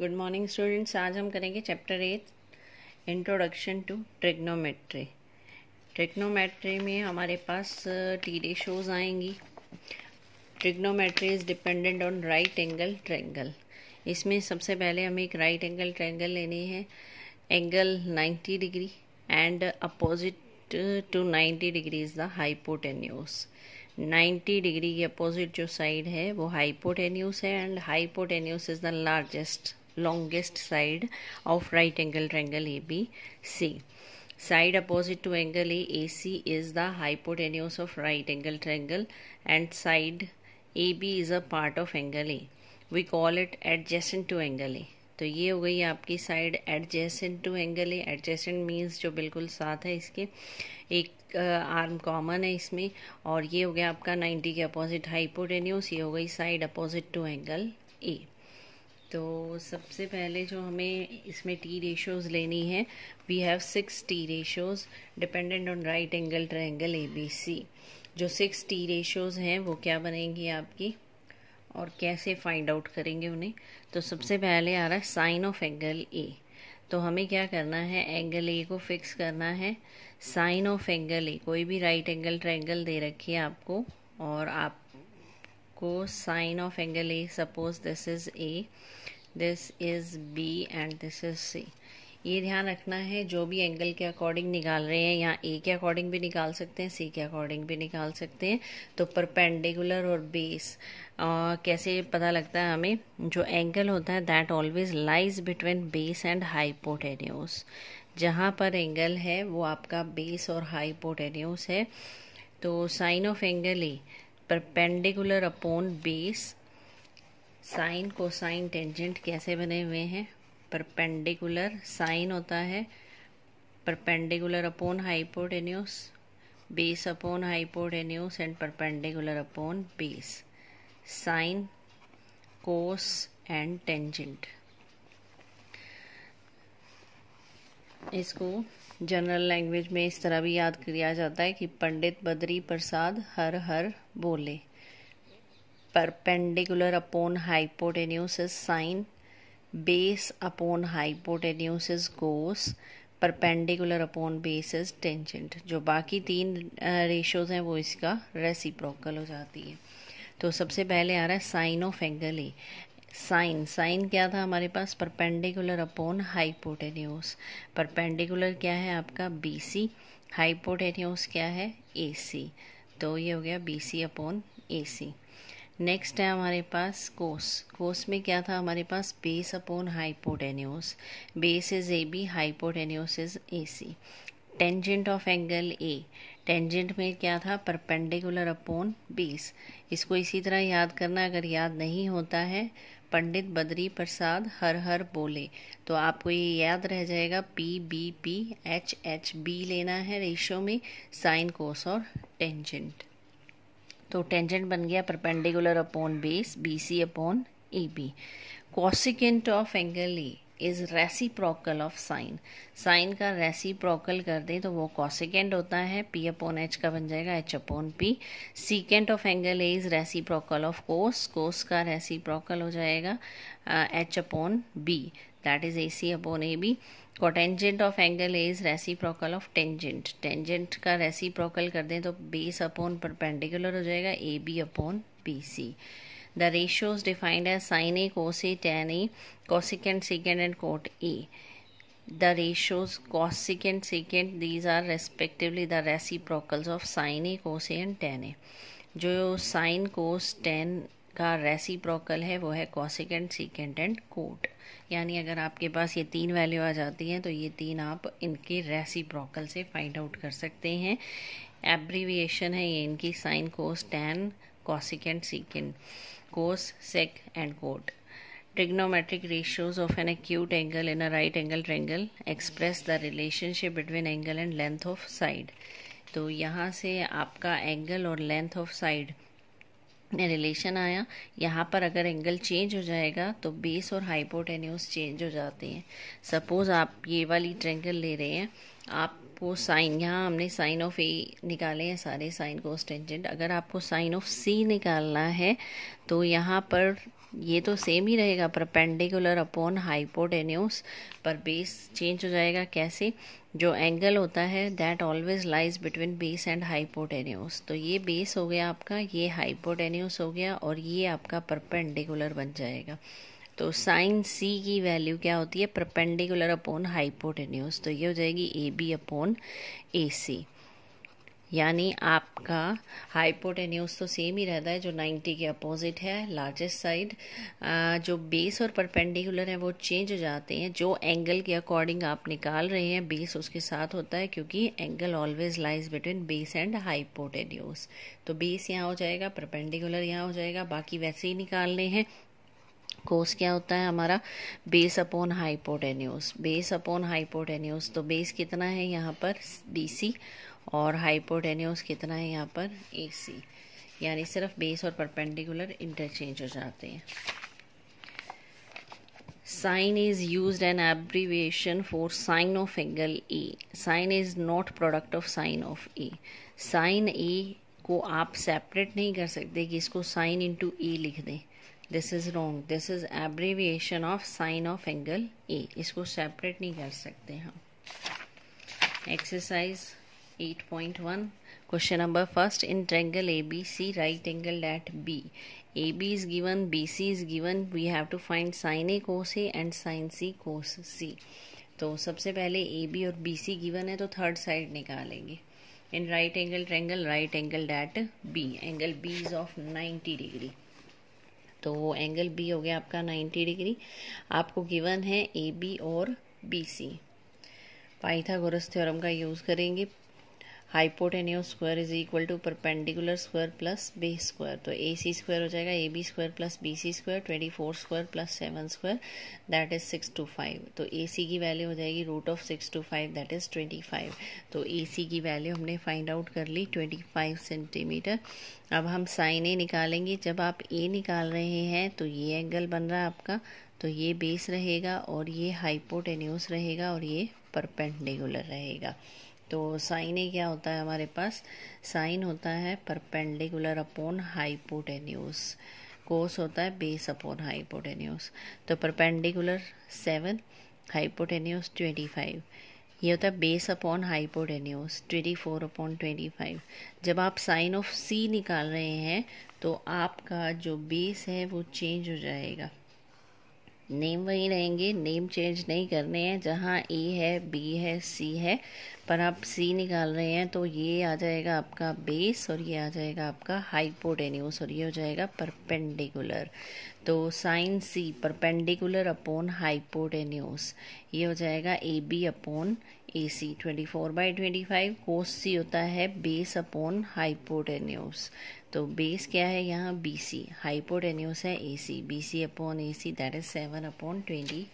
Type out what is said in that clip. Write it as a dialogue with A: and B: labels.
A: Good morning students आज हम करेंगे chapter eight introduction to trigonometry trigonometry में हमारे पास टी uh, शोज आएंगी trigonometry is dependent on right angle triangle इसमें सबसे पहले हमें एक राइट एंगल ट्रेंगल लेनी है angle 90 degree and opposite to 90 degree is the hypotenuse 90 degree की अपोजिट जो साइड है वो हाइपोटेन्यूस है and hypotenuse is the largest longest side of right angle triangle ABC. Side opposite to angle A, AC is the hypotenuse of right angle triangle and side AB is a part of angle A. We call it adjacent to angle A. तो ये हो गई आपकी side adjacent to angle है adjacent means जो बिल्कुल साथ है इसके एक आर्म कॉमन है इसमें और ये हो गया आपका 90 के अपोजिट हाइपोटेन्यूस ये हो गई side opposite to angle A तो सबसे पहले जो हमें इसमें टी रेशोज़ लेनी है we have six T ratios dependent on right angle triangle A B C जो सिक्स टी रेशोज़ हैं वो क्या बनेंगी आपकी और कैसे फाइंड आउट करेंगे उन्हें तो सबसे पहले आ रहा है साइन ऑफ एंगल ए तो हमें क्या करना है एंगल ए को फिक्स करना है साइन ऑफ एंगल ए कोई भी राइट एंगल ट्रैंगल दे रखिए आपको और आप को sine of angle A suppose this is A this is B and this is C ये ध्यान रखना है जो भी एंगल के अकॉर्डिंग निकाल रहे हैं यहाँ ए के अकॉर्डिंग भी निकाल सकते हैं सी के अकॉर्डिंग भी निकाल सकते हैं तो परपेंडिकुलर और बेस आ, कैसे पता लगता है हमें जो एंगल होता है that always lies between base and hypotenuse जहाँ पर एंगल है वो आपका बेस और हाइपोटेन्यूस है तो sine of angle A perpendicular upon base sine cosine tangent कैसे बने हुए हैं परपेंडिकुलर साइन होता है perpendicular upon hypotenuse base upon hypotenuse and perpendicular upon base sine cos and tangent इसको जनरल लैंग्वेज में इस तरह भी याद किया जाता है कि पंडित बद्री प्रसाद हर हर बोले perpendicular upon hypotenuse is sine base upon hypotenuse is पर perpendicular upon base is tangent जो बाकी तीन रेशोज हैं वो इसका रेसिप्रोकल हो जाती है तो सबसे पहले आ रहा है sine of angle A sine sine क्या था हमारे पास परपेंडिकुलर अपॉन हाइपोटेनियोस परपेंडिकुलर क्या है आपका बी सी हाइपोटेनियोस क्या है ए सी तो ये हो गया B C upon A C next है हमारे पास कोस कोस में क्या था हमारे पास base upon hypotenuse base is A B hypotenuse is A C tangent of angle A tangent में क्या था परपेंडिकुलर अपॉन बेस इसको इसी तरह याद करना अगर याद नहीं होता है पंडित बद्री प्रसाद हर हर बोले तो आपको ये याद रह जाएगा P B P H H B लेना है रेशो में साइन कोस और टेंजेंट तो टेंजेंट बन गया perpendicular upon base B C upon A B cosecant of angle A is reciprocal of sine sine का रेसिप्रोकल कर दें तो वो कॉसिकेंड होता है पी अपोन एच का बन जाएगा H upon P secant of angle A is reciprocal of cos cos का रेसिप्रोकल हो जाएगा H upon B that is A C upon A B cotangent of angle A is reciprocal of tangent tangent का reciprocal कर दें तो base upon perpendicular हो जाएगा A B upon P C The ratio is defined as sin A, cos A, tan A, cosecant, secant and cot A. The ratios cosecant, secant, these are respectively the reciprocals of sin A, cos A and tan A. जो sin, cos, tan का reciprocal है वो है cosecant secant and quote यानी अगर आपके पास ये तीन वैल्यू आ जाती हैं तो ये तीन आप इनके रेसिप्रोकल से फाइंड आउट कर सकते हैं एब्रीविएशन है ये इनकी sine cos tan cosecant secant, cos, sec and cot. Trigonometric ratios of an acute angle in a right angle triangle express the relationship between angle and length of side. तो यहाँ से आपका एंगल और length of side relation आया यहाँ पर अगर angle change हो जाएगा तो बेस और हाइपोटेन्यूज चेंज हो जाते हैं सपोज़ आप ये वाली ट्रेंगल ले रहे हैं आप आपको साइन यहाँ हमने साइन ऑफ ए निकाले हैं सारे साइन को स्टेंजेंट अगर आपको साइन ऑफ सी निकालना है तो यहाँ पर ये तो सेम ही रहेगा परपेंडिकुलर अपॉन हाइपोटेन्यूस पर बेस चेंज हो जाएगा कैसे जो एंगल होता है that always lies between base and hypotenuse तो ये बेस हो गया आपका ये हाइपोटेन्यूस हो गया और ये आपका परपेंडिकुलर बन जाएगा तो साइन सी की वैल्यू क्या होती है प्रपेंडिकुलर अपॉन हाइपोटेन्यूज तो ये हो जाएगी ए बी अपॉन ए सी यानी आपका हाइपोटेन्यूज तो सेम ही रहता है जो 90 के अपोजिट है लार्जेस्ट साइड जो बेस और परपेंडिकुलर है वो चेंज हो जाते हैं जो एंगल के अकॉर्डिंग आप निकाल रहे हैं बेस उसके साथ होता है क्योंकि angle always lies between base and hypotenuse तो बेस यहाँ हो जाएगा परपेंडिकुलर यहाँ हो जाएगा बाकी वैसे ही निकालने हैं कोर्स क्या होता है हमारा base upon hypotenuse base upon hypotenuse तो बेस कितना है यहाँ पर डीसी और हाइपोटेन्यूस कितना है यहाँ पर एसी यानी सिर्फ बेस और परपेंडिकुलर इंटरचेंज हो जाते हैं sine is use an abbreviation for sine of angle A sine is not product of sine of A sine A को आप सेपरेट नहीं कर सकते कि इसको साइन इंटू ए लिख दें this is wrong this is abbreviation of sine of angle A इसको सेपरेट नहीं कर सकते हम exercise 8.1 triangle A B C right angle that B A B is given B C is given we have to find sine A cos A and sine C cos C तो सबसे पहले A B और B C given है तो third side निकालेंगे in right angle triangle right angle that B angle B is of 90 degree तो वो angle B हो गया आपका 90 डिग्री आपको गिवन है ए बी और बी सी पाइथागोरस थ्योरम का यूज़ करेंगे hypotenuse square is equal to perpendicular square plus B square तो ए सी स्क्वायर हो जाएगा A B square plus B C square twenty four square plus seven square that is six two five तो A C की value हो जाएगी root of six two five that is twenty five तो A C की value हमने find out कर ली twenty five centimetre अब हम साइन ए निकालेंगे जब आप ए निकाल रहे हैं तो ये एंगल बन रहा है आपका तो ये बेस रहेगा और ये हाइपोटेन्यूस रहेगा और ये परपेंडिकुलर रहेगा तो साइन ए क्या होता है हमारे पास साइन होता है परपेंडिकुलर अपॉन हाइपोटेन्यूस कोस होता है बेस अपॉन हाइपोटेन्यूस तो perpendicular seven hypotenuse twenty five ये होता है base upon hypotenuse twenty four upon twenty five जब आप साइन ऑफ सी निकाल रहे हैं तो आपका जो बेस है वो चेंज हो जाएगा नेम वही रहेंगे नेम चेंज नहीं करने हैं जहाँ ए है बी है सी है पर आप सी निकाल रहे हैं तो ये आ जाएगा आपका बेस और ये आ जाएगा आपका हाइपोटेन्यूस और ये हो जाएगा परपेंडिकुलर तो sine C perpendicular upon hypotenuse ये हो जाएगा A B upon A C twenty four by twenty five cos C होता है बेस अपॉन हाइपोटेन्यूस तो बेस क्या है यहाँ बी सी हाइपोटेन्यूस है A C B C upon A C that is seven upon twenty